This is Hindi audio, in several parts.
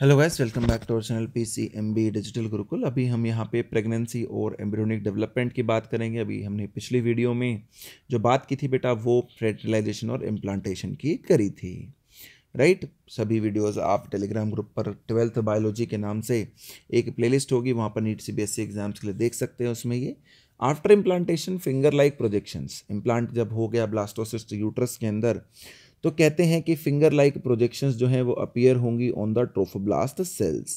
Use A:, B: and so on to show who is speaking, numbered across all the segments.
A: hello guys welcome back to our channel PCMB digital Gurukul अभी हम यहाँ पे प्रेगनेंसी और एम्ब्रियोनिक डेवलपमेंट की बात करेंगे अभी हमने पिछली वीडियो में जो बात की थी बेटा वो फर्टिलाइजेशन और इम्प्लांटेशन की करी थी राइट सभी वीडियोस आप टेलीग्राम ग्रुप पर ट्वेल्थ बायोलॉजी के नाम से एक प्लेलिस्ट होगी वहाँ पर नीट सी एग्ज़ाम्स के लिए देख सकते हैं उसमें ये after implantation finger like projections implant जब हो गया ब्लास्टोसिस्ट यूट्रस के अंदर तो कहते हैं कि फिंगर लाइक प्रोजेक्शन जो हैं वो अपीयर होंगी on the trophoblast cells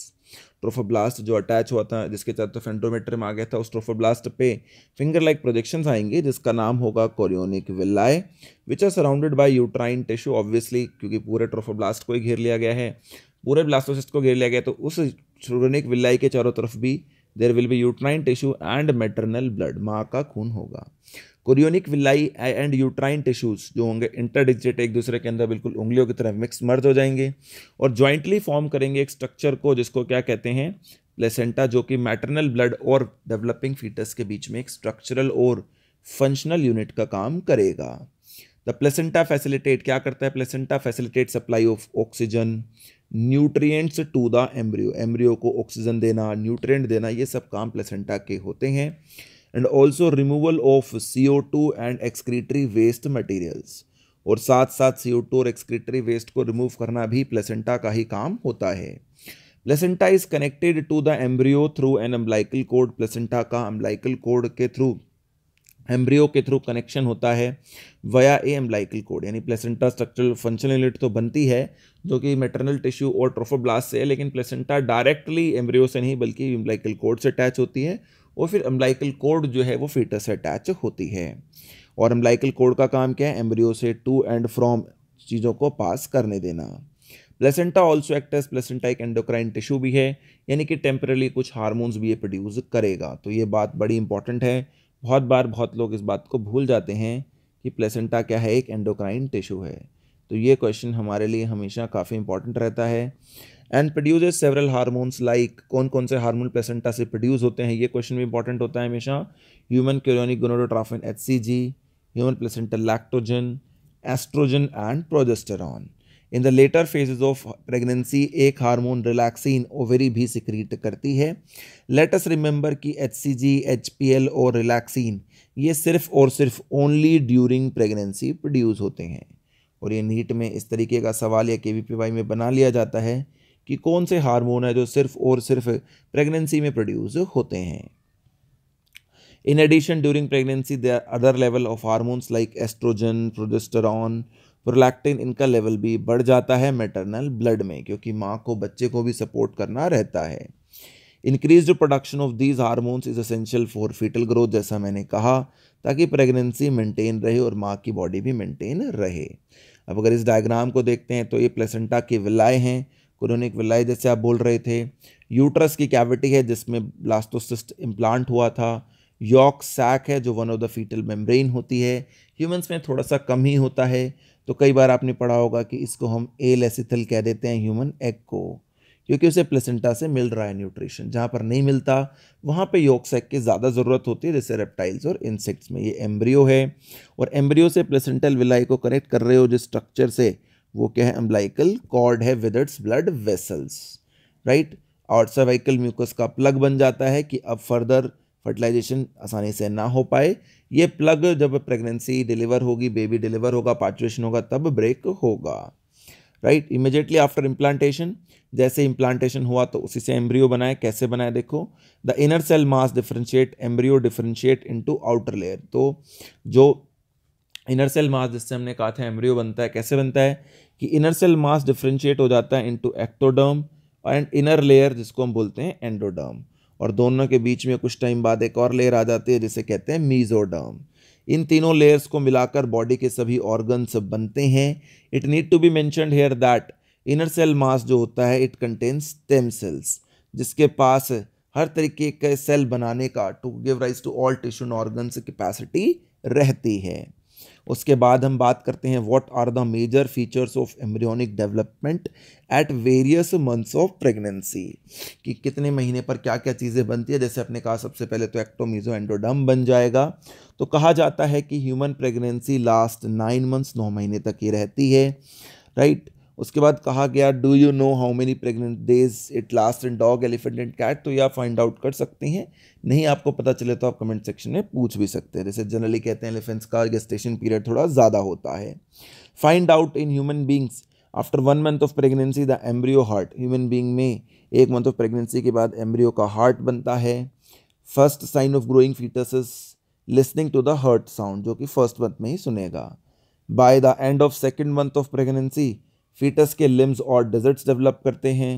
A: trophoblast जो अटैच हुआ था जिसके तो फेंटोमीटर में आ गया था उस ट्रोफोब्लास्ट पे फिंगर लाइक प्रोजेक्शन आएंगे जिसका नाम होगा chorionic villi which are surrounded by uterine tissue obviously क्योंकि पूरे ट्रोफोब्लास्ट को ही घेर लिया गया है पूरे ब्लास्टोसिस्ट को घेर लिया गया तो उस क्रोनिक विल्लाई के चारों तरफ भी there will be uterine tissue and maternal blood माँ का खून होगा chorionic villi and uterine tissues जो होंगे इंटरडिजिट एक दूसरे के अंदर बिल्कुल उंगलियों की तरह मिक्स मर्ज हो जाएंगे और ज्वाइंटली फॉर्म करेंगे एक स्ट्रक्चर को जिसको क्या कहते हैं प्लेसेंटा जो कि मैटरनल ब्लड और डेवलपिंग फीटस के बीच में एक स्ट्रक्चरल और फंक्शनल यूनिट का काम करेगा द प्लेसेंटा फैसिलिटेट क्या करता है placenta facilitate supply of oxygen nutrients to the embryo embryo को ऑक्सीजन देना न्यूट्रिएंट देना ये सब काम प्लेसेंटा के होते हैं and also removal of C O two and excretory waste materials और साथ साथ सी ओ टू और एक्सक्रीटरी वेस्ट को रिमूव करना भी प्लेसेंटा का ही काम होता है placenta is connected to the embryo through an umbilical cord placenta का एम्ब्लाइकल कोड के थ्रू एम्ब्रियो के थ्रू कनेक्शन होता है वया ए एम्ब्लाइकल कोड यानी प्लेसेंटा स्ट्रक्चरल फंक्शनल यूनिट तो बनती है जो कि मेटरनल टिश्यू और ट्रोफोब्लास्ट से है लेकिन प्लेसेंटा डायरेक्टली एम्ब्रियो से नहीं बल्कि एम्ब्लाइकल कोड से अटैच होती है और फिर अम्बलाइकल कोड जो है वो फीटस से अटैच होती है और अम्बलाइकल कोड का काम क्या है एम्ब्रियो से टू एंड फ्रॉम चीज़ों को पास करने देना प्लेसेंटा ऑल्सो एक्टस प्लेसेंटा एक एंडोक्राइन टिश्यू भी है यानी कि टेम्प्रेली कुछ हारमोन्स भी ये प्रोड्यूस करेगा तो ये बात बड़ी इंपॉर्टेंट है बहुत बार बहुत लोग इस बात को भूल जाते हैं कि प्लेसेंटा क्या है एक एंडोक्राइन टिश्यू है तो ये क्वेश्चन हमारे लिए हमेशा काफ़ी इंपॉर्टेंट रहता है and produce several hormones like कौन कौन से हारमोन प्लेसेंटा से प्रोड्यूस होते हैं ये क्वेश्चन भी इंपॉर्टेंट होता है हमेशा human chorionic gonadotropin H C G human placental lactogen oestrogen and progesterone in the later phases of pregnancy एक हारमोन रिलैक्सिन ओवेरी भी सिक्रीट करती है लेटस रिमेंबर कि H C G H P L और रिलैक्सिन ये सिर्फ और सिर्फ ओनली ड्यूरिंग प्रेगनेंसी प्रोड्यूस होते हैं और ये नीट में इस तरीके का सवाल या के में बना लिया जाता है कि कौन से हार्मोन है जो सिर्फ और सिर्फ प्रेगनेंसी में प्रोड्यूस होते हैं in addition during pregnancy there other level of hormones like oestrogen progesterone prolactin इनका लेवल भी बढ़ जाता है मेटरनल ब्लड में क्योंकि माँ को बच्चे को भी सपोर्ट करना रहता है increase production of these hormones is essential for foetal growth जैसा मैंने कहा ताकि प्रेगनेंसी मेंटेन रहे और माँ की बॉडी भी मेंटेन रहे अब अगर इस डायग्राम को देखते हैं तो ये प्लेसेंटा की विलाय हैं कोरोनिक विलाय जैसे आप बोल रहे थे यूट्रस की कैविटी है जिसमें ब्लास्टोसिस्ट इम्प्लांट हुआ था यॉक सैक है जो one of the foetal membrane होती है ह्यूमंस में थोड़ा सा कम ही होता है तो कई बार आपने पढ़ा होगा कि इसको हम एल एसिथल कह देते हैं ह्यूमन एग को क्योंकि उसे प्लेसेंटा से मिल रहा है न्यूट्रिशन जहाँ पर नहीं मिलता वहाँ पे योग सेक की ज़्यादा ज़रूरत होती है जैसे रेप्टाइल्स और इंसेक्ट्स में ये एम्ब्रियो है और एम्ब्रियो से प्लेसेंटल विलाई को कनेक्ट कर रहे हो जिस स्ट्रक्चर से वो क्या है एम्ब्लाइकल कॉर्ड है इट्स ब्लड वेसल्स राइट और सर्वाइकल म्यूकस का प्लग बन जाता है कि अब फर्दर फर्टिलाइजेशन आसानी से ना हो पाए ये प्लग जब प्रेगनेंसी डिलीवर होगी बेबी डिलीवर होगा पाचुएशन होगा तब ब्रेक होगा राइट इमिजिएटली आफ्टर इम्प्लांटेशन जैसे इम्प्लांटेशन हुआ तो उसी से एम्ब्रियो बनाए कैसे बनाए देखो the inner cell mass differentiate embryo differentiate into outer layer तो जो इनर सेल मास जिससे हमने कहा था एम्ब्रियो बनता है कैसे बनता है कि इनर सेल मास डिफ्रेंशिएट हो जाता है into ectoderm and inner layer जिसको हम बोलते हैं एंडोडर्म और दोनों के बीच में कुछ टाइम बाद एक और लेयर आ जाती है जिसे कहते हैं मीजोडर्म इन तीनों लेयर्स को मिलाकर बॉडी के सभी ऑर्गन्स बनते हैं it need to be mentioned here that inner cell mass जो होता है इट कंटेन्स स्टेम सेल्स जिसके पास हर तरीके के सेल बनाने का to give rise to all tissue organs capacity रहती है उसके बाद हम बात करते हैं what are the major features of embryonic development at various months of pregnancy कि कितने महीने पर क्या क्या चीज़ें बनती है जैसे आपने कहा सबसे पहले तो एक्टोमीजो एंडोडम बन जाएगा तो कहा जाता है कि human pregnancy last nine months नौ महीने तक ही रहती है राइट उसके बाद कहा गया do you know how many pregnant days it last in dog elephant and cat तो ये आप फाइंड आउट कर सकते हैं नहीं आपको पता चले तो आप कमेंट सेक्शन में पूछ भी सकते हैं जैसे जनरली कहते हैं एलिफेंट्स का गेस्टेशन पीरियड थोड़ा ज़्यादा होता है find out in human beings after one month of pregnancy the embryo heart human being में एक मंथ ऑफ प्रेगनेंसी के बाद एम्ब्रियो का हार्ट बनता है first sign of growing foetuses listening to the heart sound जो कि फर्स्ट मंथ में ही सुनेगा by the end of second month of pregnancy foetus के लिम्स और डिजर्ट्स डेवलप करते हैं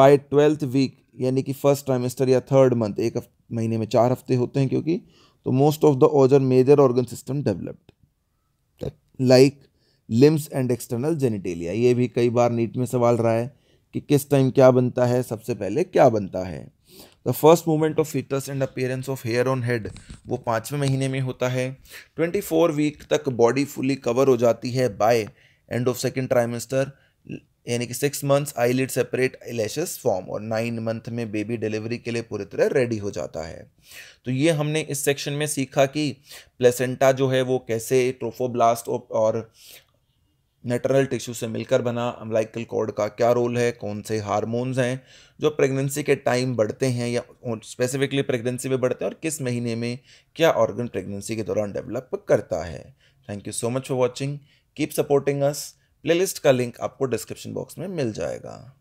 A: बाय ट्वेल्थ वीक यानी कि फर्स्ट ट्राइमेस्टर या थर्ड मंथ एक महीने में चार हफ्ते होते हैं क्योंकि तो मोस्ट ऑफ द ओजर major organ system developed like limbs and external genitalia ये भी कई बार नीट में सवाल रहा है कि किस टाइम क्या बनता है सबसे पहले क्या बनता है the first movement of foetus and appearance of hair on head वो पाँचवें महीने में होता है ट्वेंटी फोर वीक तक बॉडी फुली कवर हो जाती है by end of second trimester यानी कि six months eye separate lashes form और नाइन मंथ में बेबी डिलीवरी के लिए पूरी तरह रेडी हो जाता है तो ये हमने इस सेक्शन में सीखा कि प्लेसेंटा जो है वो कैसे ट्रोफोब्लास्ट और नेटरल टिश्यू से मिलकर बना अम्लाइकल कॉर्ड का क्या रोल है कौन से हारमोन्स हैं जो प्रेगनेंसी के टाइम बढ़ते हैं या स्पेसिफिकली प्रेगनेंसी में बढ़ते हैं और किस महीने में क्या ऑर्गन प्रेगनेंसी के दौरान डेवलप करता है thank you so much for watching keep supporting us playlist का लिंक आपको डिस्क्रिप्शन बॉक्स में मिल जाएगा